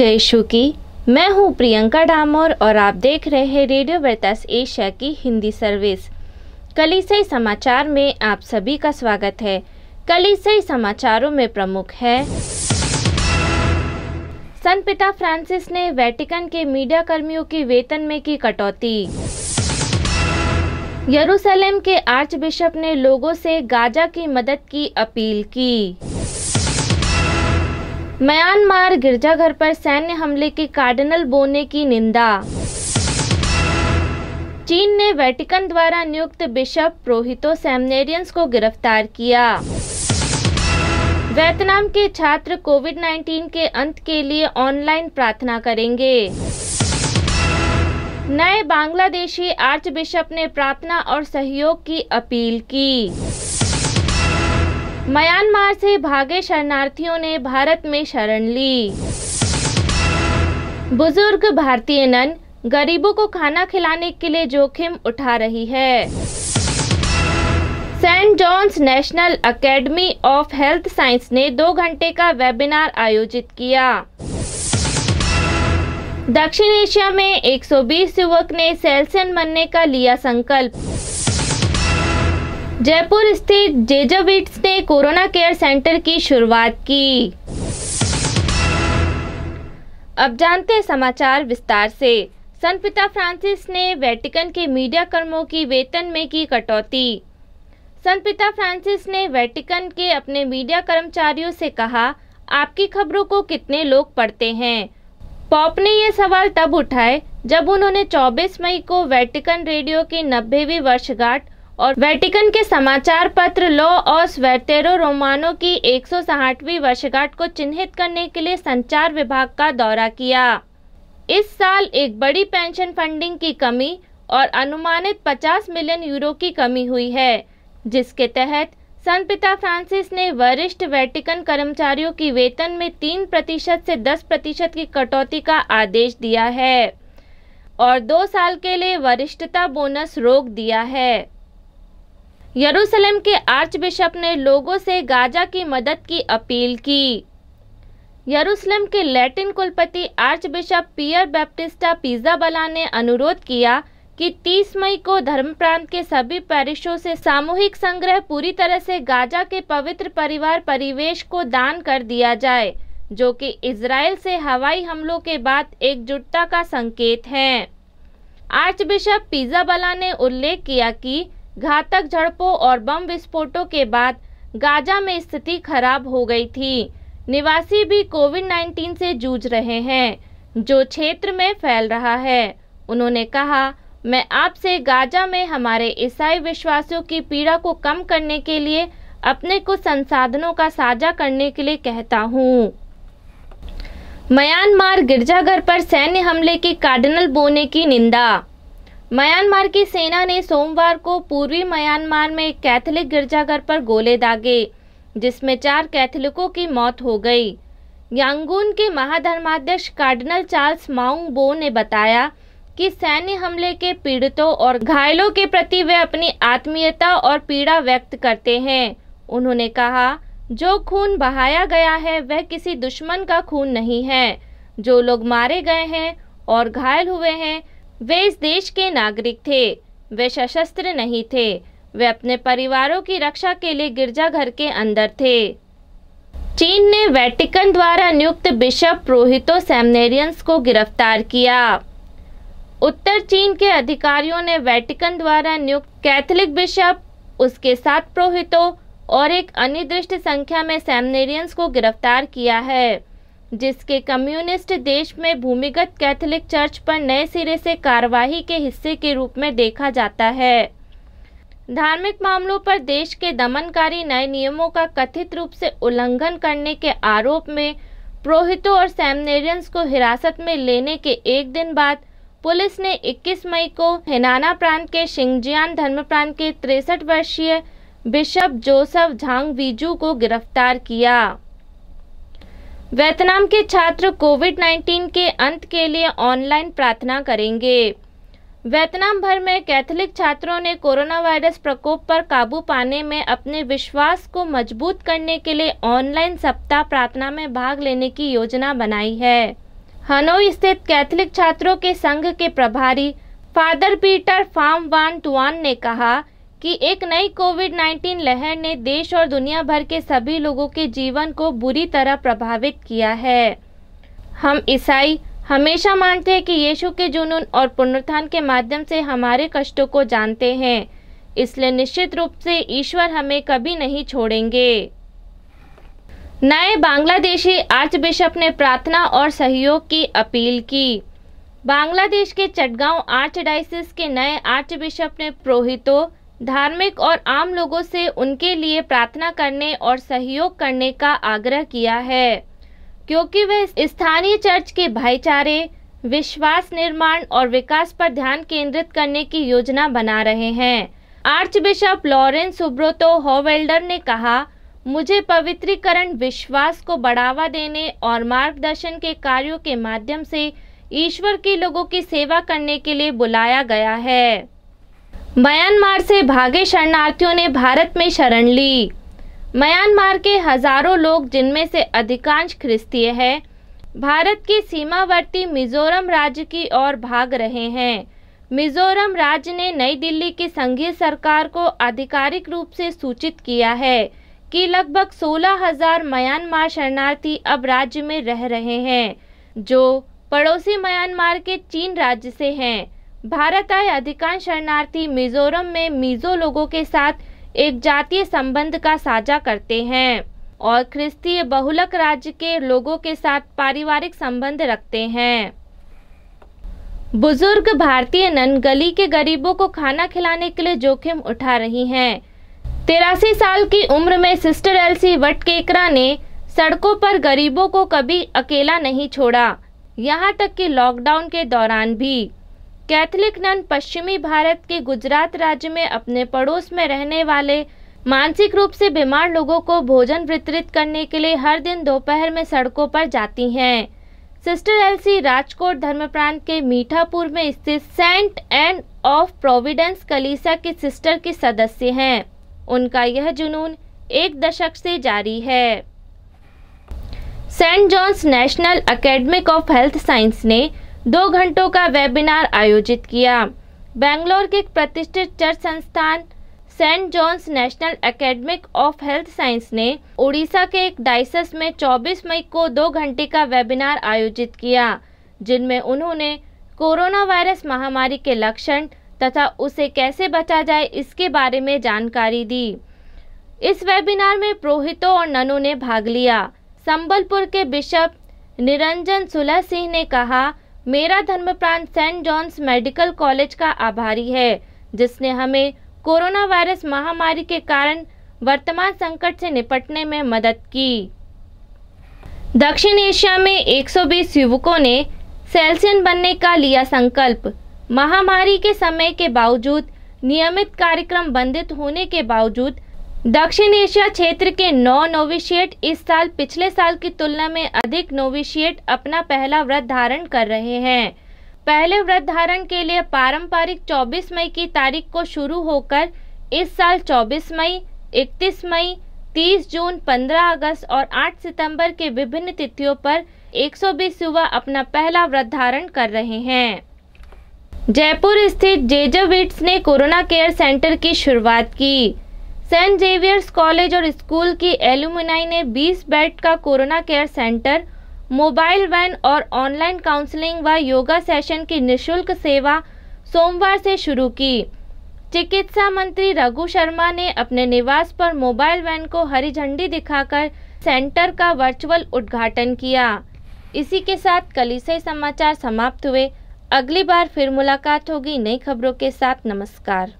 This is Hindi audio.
जय शुकी मैं हूं प्रियंका डामोर और आप देख रहे हैं रेडियो वर्तास एशिया की हिंदी सर्विस कलीसई समाचार में आप सभी का स्वागत है कलीसई समाचारों में प्रमुख है संत पिता फ्रांसिस ने वेटिकन के मीडिया कर्मियों के वेतन में की कटौती यरूशलेम के आर्च बिशप ने लोगों से गाजा की मदद की अपील की म्यांमार गिरजाघर पर सैन्य हमले के कार्डिनल बोने की निंदा चीन ने वेटिकन द्वारा नियुक्त बिशप प्रोहितो सेमनेरियंस को गिरफ्तार किया वियतनाम के छात्र कोविड 19 के अंत के लिए ऑनलाइन प्रार्थना करेंगे नए बांग्लादेशी आर्च बिशप ने प्रार्थना और सहयोग की अपील की म्यांमार से भागे शरणार्थियों ने भारत में शरण ली बुजुर्ग भारतीय नन गरीबों को खाना खिलाने के लिए जोखिम उठा रही है Saint John's National Academy of Health Science ने दो घंटे का वेबिनार आयोजित किया दक्षिण एशिया में 120 युवक ने सेल्सन बनने का लिया संकल्प जयपुर स्थित जेजाविट्स ने कोरोना केयर सेंटर की शुरुआत की अब जानते हैं समाचार विस्तार से संत पिता फ्रांसिस ने वेटिकन के मीडिया कर्मों की वेतन में की कटौती संत पिता फ्रांसिस ने वेटिकन के अपने मीडिया कर्मचारियों से कहा आपकी खबरों को कितने लोग पढ़ते हैं पॉप ने यह सवाल तब उठाए जब उन्होंने 24 मई को वेटिकन रेडियो की नब्बेवीं वर्षगांठ और वेटिकन के समाचार पत्र लो ऑस वेटेरो रोमानो की एक वर्षगांठ को चिन्हित करने के लिए संचार विभाग का दौरा किया इस साल एक बड़ी पेंशन फंडिंग की कमी और अनुमानित 50 मिलियन यूरो की कमी हुई है जिसके तहत संत पिता फ्रांसिस ने वरिष्ठ वेटिकन कर्मचारियों की वेतन में तीन प्रतिशत से दस प्रतिशत की कटौती का आदेश दिया है और दो साल के लिए वरिष्ठता बोनस रोक दिया है यरूशलेम के आर्च बिशप ने लोगों से गाजा की मदद की अपील की यरूशलेम के लैटिन कुलपति archbishop Pierbattista Pizzaballa ने अनुरोध किया कि 30 मई को धर्म प्रांत के सभी पैरिशों से सामूहिक संग्रह पूरी तरह से गाजा के पवित्र परिवार परिवेश को दान कर दिया जाए जो कि इसराइल से हवाई हमलों के बाद एकजुटता का संकेत है आर्च बिशप पिज़ाबला ने उल्लेख किया कि घातक झड़पों और बम विस्फोटों के बाद गाजा में स्थिति खराब हो गई थी निवासी भी कोविड 19 से जूझ रहे हैं जो क्षेत्र में फैल रहा है उन्होंने कहा मैं आपसे गाजा में हमारे ईसाई विश्वासियों की पीड़ा को कम करने के लिए अपने कुछ संसाधनों का साझा करने के लिए कहता हूँ म्यांमार गिरजाघर पर सैन्य हमले की कार्डिनल बोने की निंदा म्यांमार की सेना ने सोमवार को पूर्वी म्यांमार में एक कैथोलिक गिरजाघर पर गोले दागे जिसमें चार कैथोलिकों की मौत हो गई यांगून के महाधर्माध्यक्ष कार्डिनल चार्ल्स माउंग बो ने बताया कि सैन्य हमले के पीड़ितों और घायलों के प्रति वे अपनी आत्मीयता और पीड़ा व्यक्त करते हैं उन्होंने कहा जो खून बहाया गया है वह किसी दुश्मन का खून नहीं है जो लोग मारे गए हैं और घायल हुए हैं वे इस देश के नागरिक थे वे सशस्त्र नहीं थे वे अपने परिवारों की रक्षा के लिए गिरजाघर के अंदर थे चीन ने वेटिकन द्वारा नियुक्त बिशप प्रोहितो सेमनेरियंस को गिरफ्तार किया उत्तर चीन के अधिकारियों ने वेटिकन द्वारा नियुक्त कैथोलिक बिशप उसके सात प्रोहितों और एक अनिर्दिष्ट संख्या में सेमनेरियंस को गिरफ्तार किया है जिसके कम्युनिस्ट देश में भूमिगत कैथोलिक चर्च पर नए सिरे से कार्यवाही के हिस्से के रूप में देखा जाता है धार्मिक मामलों पर देश के दमनकारी नए नियमों का कथित रूप से उल्लंघन करने के आरोप में प्रोहितों और सेमनेरियंस को हिरासत में लेने के एक दिन बाद पुलिस ने 21 मई को हेनाना प्रांत के शिंगजियान धर्म प्रांत के तिरसठ वर्षीय बिशप जोसफ झांग वीजू को गिरफ्तार किया वेतनाम के छात्र कोविड 19 के अंत के लिए ऑनलाइन प्रार्थना करेंगे वेतनाम भर में कैथोलिक छात्रों ने कोरोना वायरस प्रकोप पर काबू पाने में अपने विश्वास को मजबूत करने के लिए ऑनलाइन सप्ताह प्रार्थना में भाग लेने की योजना बनाई है हनोई स्थित कैथोलिक छात्रों के संघ के प्रभारी Father Peter Pham Van Tuan ने कहा कि एक नई कोविड 19 लहर ने देश और दुनिया भर के सभी लोगों के जीवन को बुरी तरह प्रभावित किया है हम ईसाई हमेशा मानते हैं कि यीशु के जुनून और पुनरुत्थान के माध्यम से हमारे कष्टों को जानते हैं इसलिए निश्चित रूप से ईश्वर हमें कभी नहीं छोड़ेंगे नए बांग्लादेशी आर्च बिशप ने प्रार्थना और सहयोग की अपील की बांग्लादेश के चटगांव आर्च डाइसिस के नए आर्च बिशप ने प्रोहितों धार्मिक और आम लोगों से उनके लिए प्रार्थना करने और सहयोग करने का आग्रह किया है क्योंकि वह स्थानीय चर्च के भाईचारे विश्वास निर्माण और विकास पर ध्यान केंद्रित करने की योजना बना रहे हैं archbishop Lawrence Subroto Howlader ने कहा मुझे पवित्रीकरण विश्वास को बढ़ावा देने और मार्गदर्शन के कार्यों के माध्यम से ईश्वर के लोगों की सेवा करने के लिए बुलाया गया है म्यांमार से भागे शरणार्थियों ने भारत में शरण ली म्यांमार के हजारों लोग जिनमें से अधिकांश ख्रिस्तीय हैं भारत की सीमावर्ती मिजोरम राज्य की ओर भाग रहे हैं मिजोरम राज्य ने नई दिल्ली की संघीय सरकार को आधिकारिक रूप से सूचित किया है कि लगभग 16,000 म्यांमार शरणार्थी अब राज्य में रह रहे हैं जो पड़ोसी म्यांमार के चीन राज्य से हैं भारत आए अधिकांश शरणार्थी मिजोरम में मिजो लोगों के साथ एक जातीय संबंध का साझा करते हैं और ख्रिस्तीय बहुलक राज्य के लोगों के साथ पारिवारिक संबंध रखते हैं बुजुर्ग भारतीय नन गली के गरीबों को खाना खिलाने के लिए जोखिम उठा रही हैं तेरासी साल की उम्र में सिस्टर एलसी वटकेकरा ने सड़कों पर गरीबों को कभी अकेला नहीं छोड़ा यहाँ तक कि लॉकडाउन के दौरान भी कैथलिक नन पश्चिमी भारत के गुजरात राज्य में अपने पड़ोस में रहने वाले मानसिक रूप से बीमार लोगों को भोजन वितरित करने के लिए हर दिन दोपहर में सड़कों पर जाती हैं सिस्टर एलसी राजकोट धर्म प्रांत के मीठापुर में स्थित सेंट एंड ऑफ प्रोविडेंस कलीसा की सिस्टर की सदस्य हैं उनका यह जुनून एक दशक से जारी है Saint John's National Academic of Health Science ने दो घंटों का वेबिनार आयोजित किया बेंगलोर के प्रतिष्ठित चर्च संस्थान Saint John's National Academic of Health Science ने उड़ीसा के एक डाइसस में 24 मई को दो घंटे का वेबिनार आयोजित किया जिनमें उन्होंने कोरोना वायरस महामारी के लक्षण तथा उसे कैसे बचा जाए इसके बारे में जानकारी दी इस वेबिनार में पुरोहितों और ननों ने भाग लिया संबलपुर के बिशप निरंजन सुलह सिंह ने कहा मेरा धर्म प्राण सेंट जॉन्स मेडिकल कॉलेज का आभारी है जिसने हमें कोरोना वायरस महामारी के कारण वर्तमान संकट से निपटने में मदद की दक्षिण एशिया में 120 युवकों ने सेल्सियन बनने का लिया संकल्प महामारी के समय के बावजूद नियमित कार्यक्रम बंधित होने के बावजूद दक्षिण एशिया क्षेत्र के नौ नोविशिएट इस साल पिछले साल की तुलना में अधिक नोविशिएट अपना पहला व्रत धारण कर रहे हैं पहले व्रत धारण के लिए पारंपरिक 24 मई की तारीख को शुरू होकर इस साल 24 मई 31 मई 30 जून 15 अगस्त और 8 सितंबर के विभिन्न तिथियों पर 120 युवा अपना पहला व्रत धारण कर रहे हैं जयपुर स्थित जेजविट्स ने कोरोना केयर सेंटर की शुरुआत की सेंट जेवियर्स कॉलेज और स्कूल की एल्यूमिनाई ने 20 बेड का corona care centre mobile van और ऑनलाइन काउंसलिंग व योगा सेशन की निशुल्क सेवा सोमवार से शुरू की चिकित्सा मंत्री रघु शर्मा ने अपने निवास पर मोबाइल वैन को हरी झंडी दिखाकर सेंटर का वर्चुअल उद्घाटन किया इसी के साथ से समाचार समाप्त हुए अगली बार फिर मुलाकात होगी नई खबरों के साथ नमस्कार